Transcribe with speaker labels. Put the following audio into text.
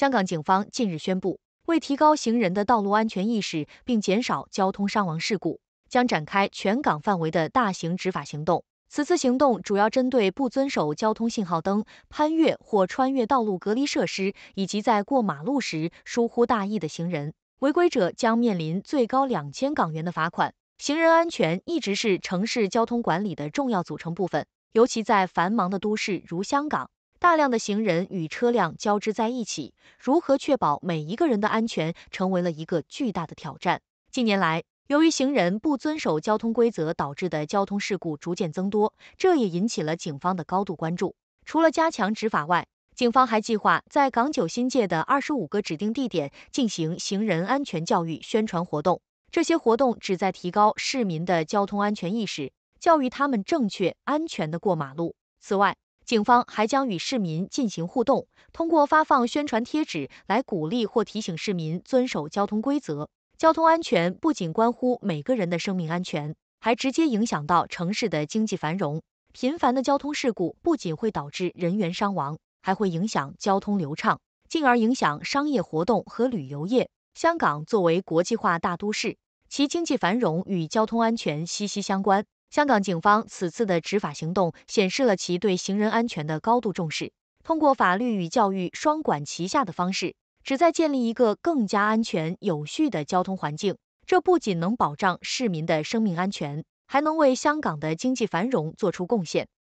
Speaker 1: 香港警方近日宣布，为提高行人的道路安全意识，并减少交通伤亡事故，将展开全港范围的大型执法行动。此次行动主要针对不遵守交通信号灯、攀越或穿越道路隔离设施，以及在过马路时疏忽大意的行人。违规者将面临最高两千港元的罚款。行人安全一直是城市交通管理的重要组成部分，尤其在繁忙的都市如香港。大量的行人与车辆交织在一起，如何确保每一个人的安全，成为了一个巨大的挑战。近年来，由于行人不遵守交通规则导致的交通事故逐渐增多，这也引起了警方的高度关注。除了加强执法外，警方还计划在港九新界的二十五个指定地点进行行人安全教育宣传活动。这些活动旨在提高市民的交通安全意识，教育他们正确、安全地过马路。此外，警方还将与市民进行互动，通过发放宣传贴纸来鼓励或提醒市民遵守交通规则。交通安全不仅关乎每个人的生命安全，还直接影响到城市的经济繁荣。频繁的交通事故不仅会导致人员伤亡，还会影响交通流畅，进而影响商业活动和旅游业。香港作为国际化大都市，其经济繁荣与交通安全息息相关。香港警方此次的执法行动显示了其对行人安全的高度重视。通过法律与教育双管齐下的方式，旨在建立一个更加安全、有序的交通环境。这不仅能保障市民的生命安全，还能为香港的经济繁荣做出贡献。